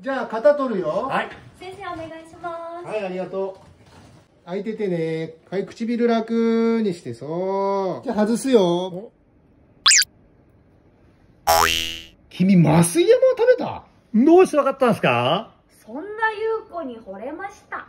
じゃあ型取るよはい先生お願いしますはいありがとう開いててねはい唇楽にしてそうじゃあ外すよ君麻酔山を食べたどうして分かったんですかそんな優子に惚れました